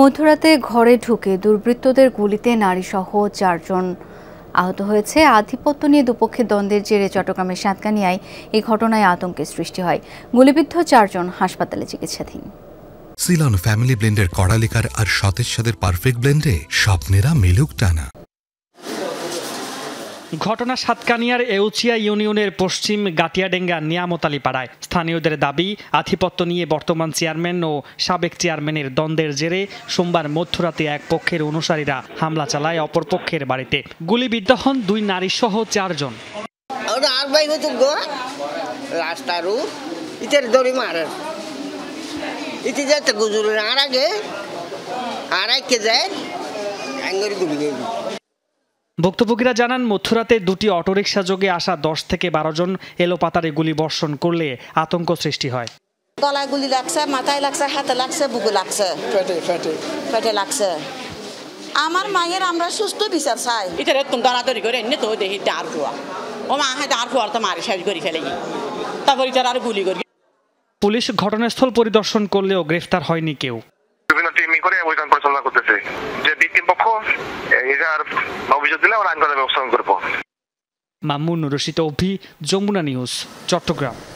মধ্যরাতে ঘরে ঢুকে দুর্বৃত্তদের গুলিতে নারীসহ চারজন আহত হয়েছে আধিপত্য নিয়ে দুপক্ষের দ্বন্দ্বের জেরে চট্টগ্রামের সাতকানিয়ায় এই ঘটনায় আতঙ্কের সৃষ্টি হয় গুলিবিদ্ধ চারজন হাসপাতালে চিকিৎসাধীন সিলন ফ্যামিলি ব্লেন্ডের কড়ালিকার আর সতেজ সাদের পারফেক্ট ব্লেন্ডে স্বপ্নেরা মিলুক টানা ঘটনা সাতকানিয়ার এউচিয়া ইউনিয়নের পশ্চিম গাটিয়াডেঙ্গা নিয়ামতালি পাড়ায় স্থানীয়দের দাবি আধিপত্য নিয়ে বর্তমান চেয়ারম্যান ও সাবেক চেয়ারম্যানের দ্বন্দ্বের জেরে সোমবার মধ্যরাতে এক পক্ষের অনুসারীরা হামলা চালায় অপর পক্ষের বাড়িতে গুলিবিদ্ধ হন দুই নারীসহ চারজন আর এক কে যায় ভুক্তভোগীরা জানান মথুরাতে দুটি অটোরিকশা যোগে আসা দশ থেকে বারো জন এলোপাতারে গুলি বর্ষণ করলে আতঙ্ক সৃষ্টি হয় গলায় গুলি লাগছে মাথায় লাগছে হাতে লাগছে বুকে লাগছে পেটে লাগছে আমার মায়ের আমরা সুস্থ বিচার চাই এটা তুমি দরাদরি করে এনে তো দেখি ডার রোয়া ও মা হ্যাঁ ডার রোয়ার তো মারি শেষ করি ফেলে তারপর এটা আর গুলি করি পুলিশ ঘটনাস্থল পরিদর্শন করলেও গ্রেফতার হয়নি কেউ বিভিন্ন টিমই করে অভিযান পরিচালনা টাকার অভিযোগ দিলে আমরা আইনগত ব্যবস্থা করবো মামুন রশিদ অভি যমুনা নিউজ চট্টগ্রাম